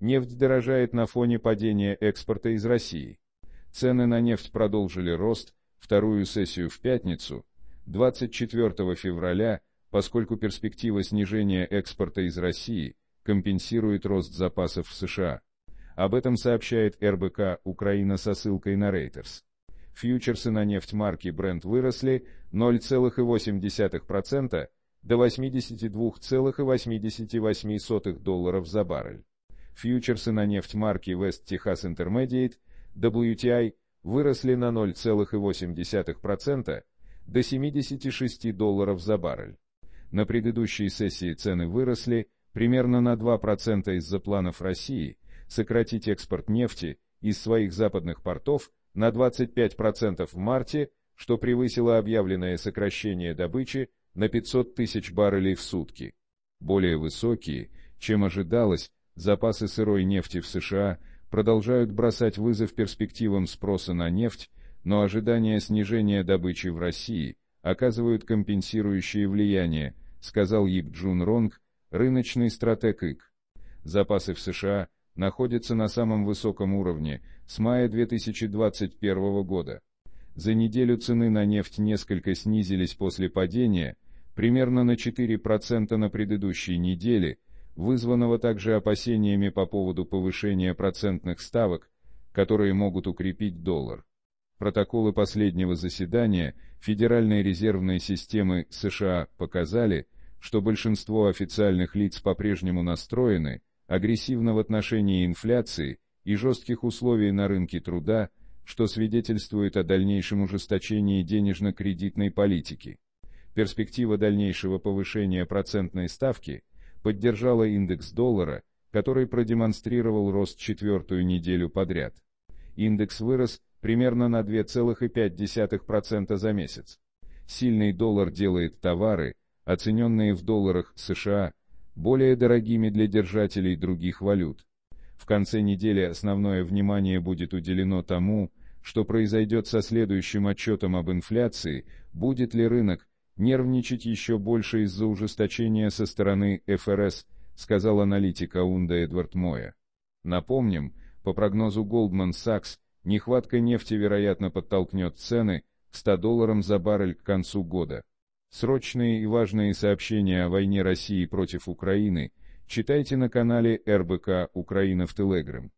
Нефть дорожает на фоне падения экспорта из России. Цены на нефть продолжили рост, вторую сессию в пятницу, 24 февраля, поскольку перспектива снижения экспорта из России компенсирует рост запасов в США. Об этом сообщает РБК «Украина» со ссылкой на Reuters. Фьючерсы на нефть марки Brent выросли 0,8% до 82,88 долларов за баррель. Фьючерсы на нефть марки West Texas Intermediate, WTI, выросли на 0,8% до 76 долларов за баррель. На предыдущей сессии цены выросли примерно на 2% из-за планов России сократить экспорт нефти из своих западных портов на 25% в марте, что превысило объявленное сокращение добычи на 500 тысяч баррелей в сутки. Более высокие, чем ожидалось, Запасы сырой нефти в США продолжают бросать вызов перспективам спроса на нефть, но ожидания снижения добычи в России оказывают компенсирующее влияние, сказал Ип Джун Ронг, рыночный стратег ИК. Запасы в США находятся на самом высоком уровне с мая 2021 года. За неделю цены на нефть несколько снизились после падения, примерно на 4% на предыдущей неделе – вызванного также опасениями по поводу повышения процентных ставок, которые могут укрепить доллар. Протоколы последнего заседания Федеральной резервной системы США показали, что большинство официальных лиц по-прежнему настроены агрессивно в отношении инфляции и жестких условий на рынке труда, что свидетельствует о дальнейшем ужесточении денежно-кредитной политики. Перспектива дальнейшего повышения процентной ставки – поддержала индекс доллара, который продемонстрировал рост четвертую неделю подряд. Индекс вырос примерно на 2,5% за месяц. Сильный доллар делает товары, оцененные в долларах США, более дорогими для держателей других валют. В конце недели основное внимание будет уделено тому, что произойдет со следующим отчетом об инфляции, будет ли рынок, нервничать еще больше из-за ужесточения со стороны ФРС, сказал аналитик Аунда Эдвард Моя. Напомним, по прогнозу Goldman Sachs, нехватка нефти вероятно подтолкнет цены к 100 долларам за баррель к концу года. Срочные и важные сообщения о войне России против Украины читайте на канале РБК «Украина в Телеграм».